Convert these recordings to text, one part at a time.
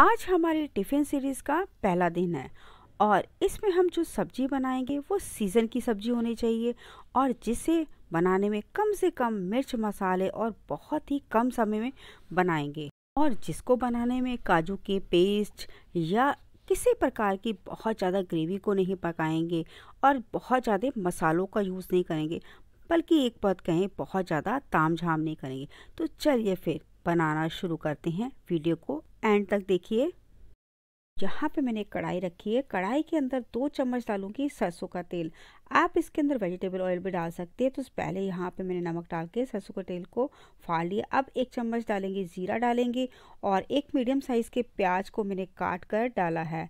आज हमारी tiffin series का पहला दिन है और इसमें हम जो सब्ज़ी बनाएंगे वो सीज़न की सब्ज़ी होनी चाहिए और जिसे बनाने में कम से कम मिर्च मसाले और बहुत ही कम समय में बनाएंगे और जिसको बनाने में काजू के पेस्ट या किसी प्रकार की बहुत ज़्यादा ग्रेवी को नहीं पकाएंगे और बहुत ज़्यादा मसालों का यूज़ नहीं करेंगे बल्कि एक पद कहें बहुत ज़्यादा ताम झाम नहीं करेंगे तो चलिए फिर बनाना शुरू करते हैं वीडियो को एंड तक देखिए यहाँ पे मैंने कढ़ाई रखी है कढ़ाई के अंदर दो चम्मच डालूंगी सरसों का तेल आप इसके अंदर वेजिटेबल ऑयल भी डाल सकते हैं तो पहले यहाँ पे मैंने नमक डाल के सरसों के तेल को फाड़ लिया अब एक चम्मच डालेंगे ज़ीरा डालेंगे और एक मीडियम साइज़ के प्याज को मैंने काट कर डाला है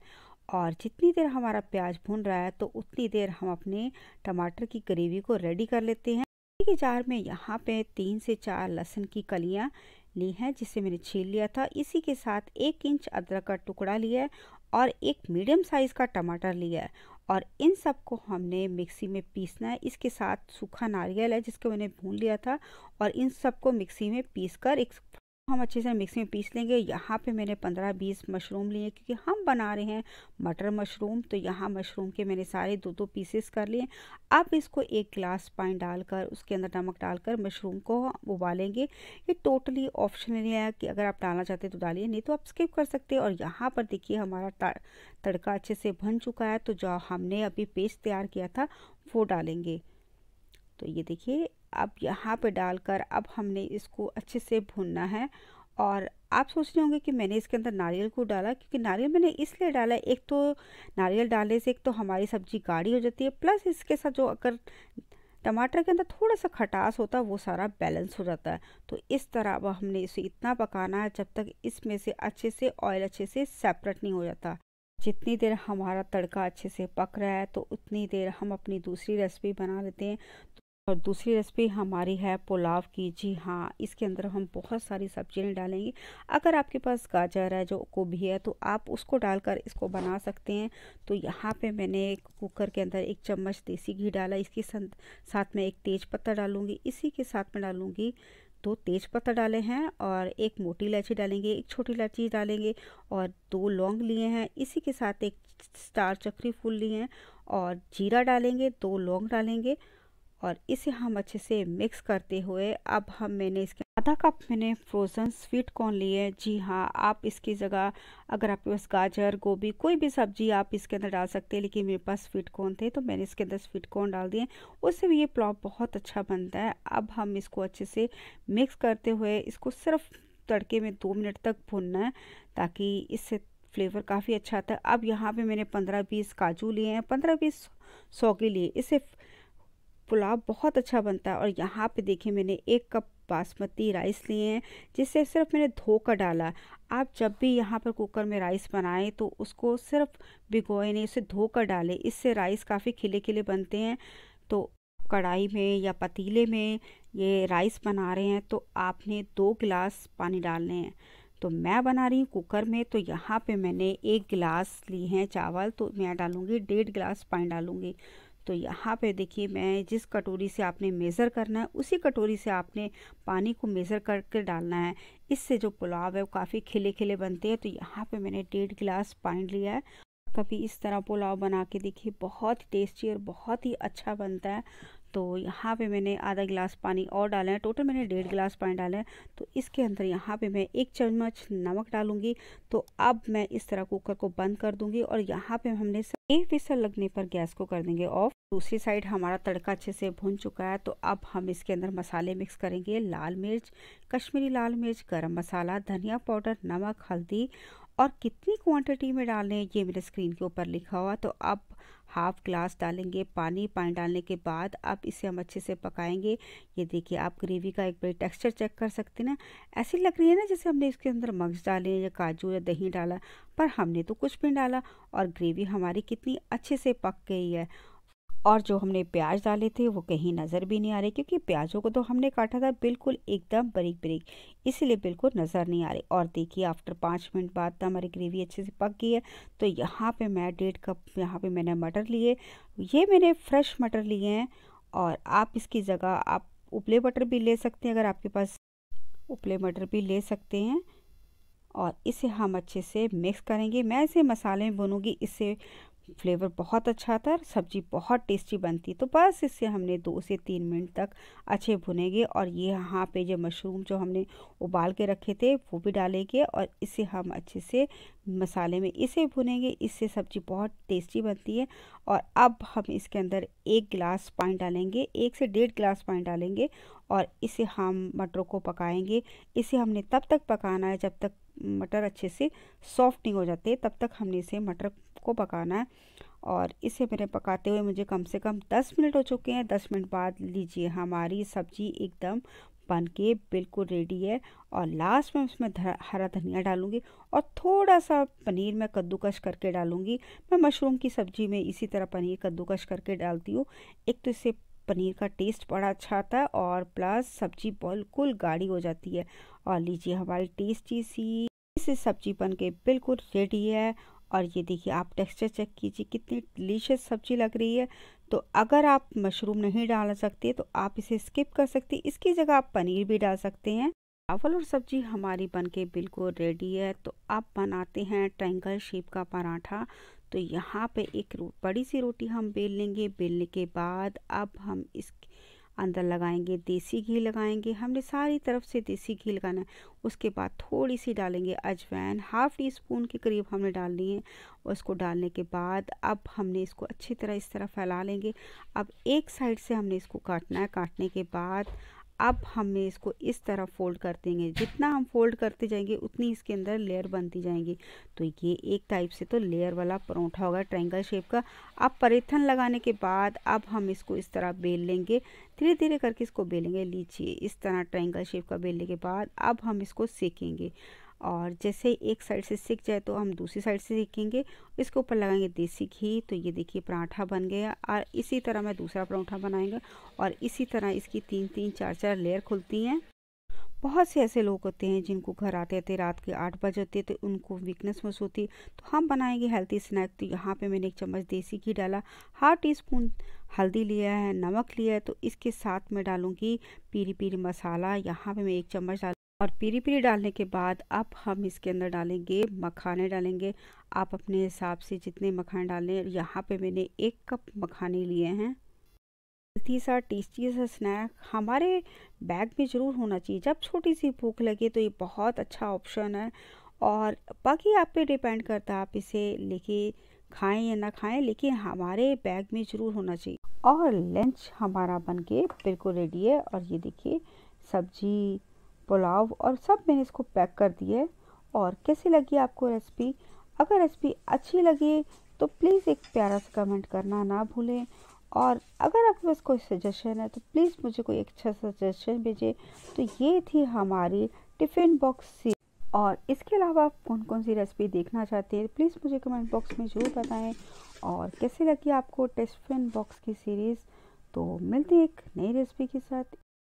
और जितनी देर हमारा प्याज भून रहा है तो उतनी देर हम अपने टमाटर की ग्रेवी को रेडी कर लेते हैं के जार में यहाँ पे तीन से चार लहसुन की कलियाँ ली हैं जिसे मैंने छील लिया था इसी के साथ एक इंच अदरक का टुकड़ा लिया है और एक मीडियम साइज़ का टमाटर लिया है और इन सब को हमने मिक्सी में पीसना है इसके साथ सूखा नारियल है जिसको मैंने भून लिया था और इन सबको मिक्सी में पीस कर एक हम अच्छे से मिक्सी में पीस लेंगे यहाँ पे मैंने पंद्रह बीस मशरूम लिए क्योंकि हम बना रहे हैं मटर मशरूम तो यहाँ मशरूम के मैंने सारे दो दो पीसेस कर लिए अब इसको एक गिलास पानी डालकर उसके अंदर नमक डालकर मशरूम को उबालेंगे ये टोटली ऑप्शनल है कि अगर आप डालना चाहते हैं तो डालिए नहीं तो आप स्किप कर सकते हैं और यहाँ पर देखिए हमारा तड़का अच्छे से भन चुका है तो जो हमने अभी पेस्ट तैयार किया था वो डालेंगे तो ये देखिए अब यहाँ पे डालकर अब हमने इसको अच्छे से भूनना है और आप सोच रहे होंगे कि मैंने इसके अंदर नारियल को डाला क्योंकि नारियल मैंने इसलिए डाला एक तो नारियल डालने से एक तो हमारी सब्ज़ी गाढ़ी हो जाती है प्लस इसके साथ जो अगर टमाटर के अंदर थोड़ा सा खटास होता है वो सारा बैलेंस हो जाता है तो इस तरह अब हमने इसे इतना पकाना है जब तक इसमें से अच्छे से ऑयल अच्छे से सेपरेट नहीं हो जाता जितनी देर हमारा तड़का अच्छे से पक रहा है तो उतनी देर हम अपनी दूसरी रेसिपी बना लेते हैं और दूसरी रेसिपी हमारी है पुलाव की जी हाँ इसके अंदर हम बहुत सारी सब्जियाँ डालेंगे अगर आपके पास गाजर है जो गोभी है तो आप उसको डालकर इसको बना सकते हैं तो यहाँ पे मैंने कुकर के अंदर एक चम्मच देसी घी डाला इसके साथ में एक तेज पत्ता डालूँगी इसी के साथ में डालूँगी दो तेज पत्ता डाले हैं और एक मोटी इलायची डालेंगे एक छोटी इलायची डालेंगे और दो लौंग लिए हैं इसी के साथ एक स्टार चक्री फूल लिए हैं और जीरा डालेंगे दो लौंग डालेंगे और इसे हम अच्छे से मिक्स करते हुए अब हम मैंने इसके आधा कप मैंने फ्रोज़न स्वीट कॉर्न लिए जी हाँ आप इसकी जगह अगर आपके पास गाजर गोभी कोई भी सब्जी आप इसके अंदर डाल सकते हैं लेकिन मेरे पास स्वीट कॉर्न थे तो मैंने इसके अंदर स्वीट कॉर्न डाल दिए उससे भी ये पुलाव बहुत अच्छा बनता है अब हम इसको अच्छे से मिक्स करते हुए इसको सिर्फ तड़के में दो मिनट तक भूनना है ताकि इससे फ्लेवर काफ़ी अच्छा आता है अब यहाँ पे मैंने पंद्रह बीस काजू लिए हैं पंद्रह बीस सौगी लिए इसे पुलाव बहुत अच्छा बनता है और यहाँ पे देखिए मैंने एक कप बासमती राइस लिए हैं जिसे सिर्फ मैंने धोकर डाला आप जब भी यहाँ पर कुकर में राइस बनाएं तो उसको सिर्फ भिगोए नहीं उसे धोकर डालें इससे राइस काफ़ी खिले खिले बनते हैं तो कढ़ाई में या पतीले में ये राइस बना रहे हैं तो आपने दो गिलास पानी डालने हैं तो मैं बना रही हूँ कुकर में तो यहाँ पे मैंने एक गिलास ली है चावल तो मैं डालूँगी डेढ़ गिलास पानी डालूँगी तो यहाँ पे देखिए मैं जिस कटोरी से आपने मेज़र करना है उसी कटोरी से आपने पानी को मेज़र करके डालना है इससे जो पुलाव है वो काफ़ी खिले खिले बनते हैं तो यहाँ पे मैंने डेढ़ गिलास पानी लिया है कभी इस तरह पुलाव बना के देखिए बहुत टेस्टी और बहुत ही अच्छा बनता है तो यहाँ पे मैंने आधा गिलास पानी और डाला है टोटल मैंने डेढ़ गिलास पानी डाला है तो इसके अंदर यहाँ पे मैं एक चम्मच नमक डालूंगी तो अब मैं इस तरह कुकर को बंद कर दूंगी और यहाँ पे हमने एक विसल लगने पर गैस को कर देंगे ऑफ दूसरी साइड हमारा तड़का अच्छे से भुन चुका है तो अब हम इसके अंदर मसाले मिक्स करेंगे लाल मिर्च कश्मीरी लाल मिर्च गर्म मसाला धनिया पाउडर नमक हल्दी और कितनी क्वांटिटी में डालने ये मेरे स्क्रीन के ऊपर लिखा हुआ तो अब हाफ ग्लास डालेंगे पानी पानी डालने के बाद आप इसे हम अच्छे से पकाएंगे ये देखिए आप ग्रेवी का एक बड़ी टेक्सचर चेक कर सकते हैं ना ऐसी लग रही है ना जैसे हमने इसके अंदर मग्स डाले या काजू या दही डाला पर हमने तो कुछ भी डाला और ग्रेवी हमारी कितनी अच्छे से पक गई है और जो हमने प्याज डाले थे वो कहीं नज़र भी नहीं आ रहे क्योंकि प्याज़ों को तो हमने काटा था बिल्कुल एकदम बरीक बरीक इसलिए बिल्कुल नज़र नहीं आ रही और देखिए आफ्टर पाँच मिनट बाद तो हमारी ग्रेवी अच्छे से पक गई है तो यहाँ पे मैं डेढ़ कप यहाँ पे मैंने मटर लिए ये मैंने फ्रेश मटर लिए हैं और आप इसकी जगह आप उपले मटर भी ले सकते हैं अगर आपके पास उबले मटर भी ले सकते हैं और इसे हम अच्छे से मिक्स करेंगे मैं इसे मसाले में भूनूँगी इससे फ्लेवर बहुत अच्छा आता है सब्ज़ी बहुत टेस्टी बनती है तो बस इससे हमने दो से तीन मिनट तक अच्छे भुनेंगे और ये यहाँ पे जो मशरूम जो हमने उबाल के रखे थे वो भी डालेंगे और इसे हम अच्छे से मसाले में इसे भुनेंगे इससे सब्ज़ी बहुत टेस्टी बनती है और अब हम इसके अंदर एक गिलास पानी डालेंगे एक से डेढ़ गिलास पानी डालेंगे और इसे हम मटरों को पकाएंगे इसे हमने तब तक पकाना है जब तक मटर अच्छे से सॉफ्ट नहीं हो जाते तब तक हमने इसे मटर को पकाना है और इसे मैंने पकाते हुए मुझे कम से कम दस मिनट हो चुके हैं दस मिनट बाद लीजिए हमारी सब्ज़ी एकदम बन के बिल्कुल रेडी है और लास्ट में उसमें हरा धनिया डालूंगी और थोड़ा सा पनीर मैं कद्दूकश करके डालूंगी मैं मशरूम की सब्ज़ी में इसी तरह पनीर कद्दूकश करके डालती हूँ एक तो इससे पनीर का टेस्ट बड़ा अच्छा आता है और प्लस सब्ज़ी बिल्कुल गाढ़ी हो जाती है और लीजिए हमारी टेस्टी सी इसे सब्जी बन के बिल्कुल रेडी है और ये देखिए आप टेक्सचर चेक कीजिए कितनी डिलीशियस सब्जी लग रही है तो अगर आप मशरूम नहीं डाल सकते तो आप इसे स्किप कर सकते इसकी जगह आप पनीर भी डाल सकते हैं चावल और सब्जी हमारी बनके बिल्कुल रेडी है तो आप बनाते हैं ट्रैंगल शेप का पराठा तो यहाँ पे एक बड़ी सी रोटी हम बेल लेंगे बेलने के बाद अब हम इस अंदर लगाएंगे देसी घी लगाएंगे हमने सारी तरफ से देसी घी लगाना है उसके बाद थोड़ी सी डालेंगे अजवैन हाफ़ टी स्पून के करीब हमने डालनी है और इसको डालने के बाद अब हमने इसको अच्छी तरह इस तरह फैला लेंगे अब एक साइड से हमने इसको काटना है काटने के बाद अब हमें इसको इस तरह फोल्ड कर देंगे जितना हम फोल्ड करते जाएंगे उतनी इसके अंदर लेयर बनती जाएंगी तो ये एक टाइप से तो लेयर वाला परोंठा होगा ट्रायंगल शेप का अब परेथन लगाने के बाद अब हम इसको इस तरह बेल लेंगे धीरे धीरे करके इसको बेलेंगे लीजिए इस तरह ट्रायंगल शेप का बेलने के बाद अब हम इसको सेकेंगे और जैसे एक साइड से सीख जाए तो हम दूसरी साइड से सीखेंगे इसके ऊपर लगाएंगे देसी घी तो ये देखिए पराठा बन गया और इसी तरह मैं दूसरा पराठा बनाएंगे और इसी तरह इसकी तीन तीन चार चार लेयर खुलती हैं बहुत से ऐसे लोग होते हैं जिनको घर आते आते रात के आठ बजे होते तो उनको वीकनेस महसूस होती तो हम बनाएंगे हेल्थी स्नैक तो यहाँ पे मैंने एक चम्मच देसी घी डाला हाफ टी स्पून हल्दी लिया है नमक लिया है तो इसके साथ मैं डालूँगी पीरी पीरी मसाला यहाँ पे मैं एक चम्मच डाल और पीरी पीरी डालने के बाद अब हम इसके अंदर डालेंगे मखाने डालेंगे आप अपने हिसाब से जितने मखाने डालें यहाँ पे मैंने एक कप मखाने लिए हैं हेल्थी सा टेस्टी सा स्नैक हमारे बैग में ज़रूर होना चाहिए जब छोटी सी भूख लगे तो ये बहुत अच्छा ऑप्शन है और बाकी आप पे डिपेंड करता है आप इसे लेके खाएं या ना खाएं लेकिन हमारे बैग में ज़रूर होना चाहिए और लंच हमारा बन के बिल्कुल रेडी है और ये देखिए सब्जी पुलाव और सब मैंने इसको पैक कर दिया है और कैसी लगी आपको रेसिपी अगर रेसिपी अच्छी लगी तो प्लीज़ एक प्यारा सा कमेंट करना ना भूलें और अगर आपके पास कोई सजेशन है तो प्लीज़ मुझे कोई अच्छा सजेशन भेजें तो ये थी हमारी टिफ़िन बॉक्स सी और इसके अलावा आप कौन कौन सी रेसिपी देखना चाहते हैं प्लीज़ मुझे कमेंट बॉक्स में ज़रूर बताएं और कैसे लगी आपको टिफ़िन बॉक्स की सीरीज़ तो मिलती एक नई रेसिपी के साथ